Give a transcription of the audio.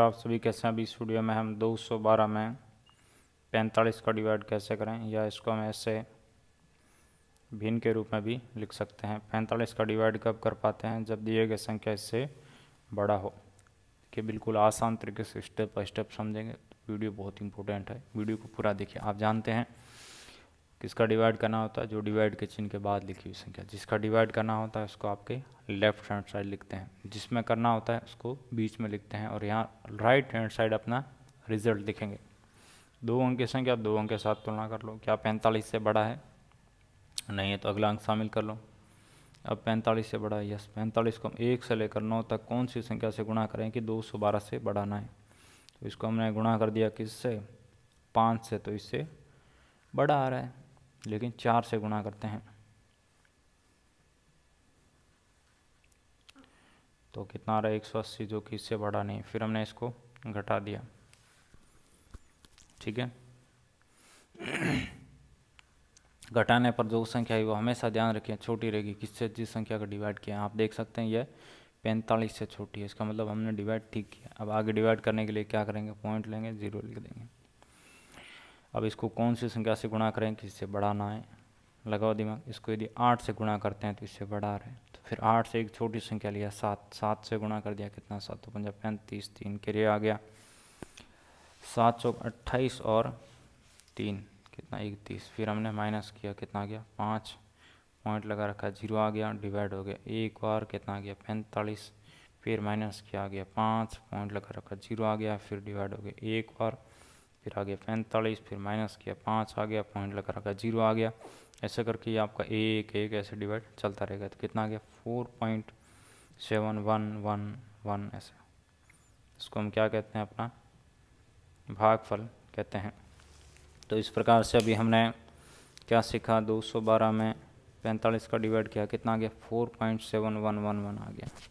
आप सभी कैसे हैं अभी इस वीडियो में हम 212 में 45 का डिवाइड कैसे करें या इसको हम ऐसे भिन्न के रूप में भी लिख सकते हैं 45 का डिवाइड कब कर पाते हैं जब दिए गए संख्या इससे बड़ा हो कि बिल्कुल आसान तरीके से स्टेप बाई स्टेप समझेंगे तो वीडियो बहुत इंपॉर्टेंट है वीडियो को पूरा देखिए आप जानते हैं किसका डिवाइड करना होता है जो डिवाइड के चिन्ह के बाद लिखी हुई संख्या जिसका डिवाइड करना होता है उसको आपके लेफ्ट हैंड साइड लिखते हैं जिसमें करना होता है उसको बीच में लिखते हैं और यहाँ राइट हैंड साइड अपना रिजल्ट लिखेंगे दो अंक की संख्या दो अंक के साथ तुलना कर लो क्या पैंतालीस से बड़ा है नहीं है तो अगला अंक शामिल कर लो अब पैंतालीस से बड़ा है यस पैंतालीस को हम एक से लेकर नौ तक कौन सी संख्या से गुणा करें कि दो सौ बारह से बड़ा ना है तो इसको हमने गुणा कर दिया किससे पाँच से तो इससे बड़ा आ रहा है लेकिन चार से गुणा करते हैं तो कितना आ रहा है एक सौ अस्सी जो कि इससे बड़ा नहीं फिर हमने इसको घटा दिया ठीक है घटाने पर जो संख्या है वो हमेशा ध्यान रखें छोटी रहेगी किससे जिस संख्या को डिवाइड किया आप देख सकते हैं यह पैंतालीस से छोटी है इसका मतलब हमने डिवाइड ठीक किया अब आगे डिवाइड करने के लिए क्या करेंगे पॉइंट लेंगे जीरो लिख देंगे अब इसको कौन सी संख्या से गुणा करें कि इससे बड़ा ना आए लगाओ दिमाग इसको यदि आठ से गुणा करते हैं तो इससे बड़ा रहे तो फिर आठ से एक छोटी संख्या लिया सात सात से गुणा कर दिया कितना सात तो पंजाब पैंतीस तीन के लिए आ गया सात सौ अट्ठाईस और तीन कितना इकतीस फिर हमने माइनस किया कितना आ गया पाँच पॉइंट लगा रखा जीरो आ गया डिवाइड हो गया एक बार कितना आ गया पैंतालीस फिर माइनस किया आ गया पाँच पॉइंट लगा रखा जीरो आ गया फिर डिवाइड हो गया एक बार फिर आ गया पैंतालीस फिर माइनस किया पाँच आ गया पॉइंट लगा रखा जीरो आ गया ऐसे करके आपका एक एक ऐसे डिवाइड चलता रहेगा तो कितना आ गया four point seven one one one ऐसे इसको हम क्या कहते हैं अपना भागफल कहते हैं तो इस प्रकार से अभी हमने क्या सीखा 212 में पैंतालीस का डिवाइड किया कितना आ गया four point seven one one one आ गया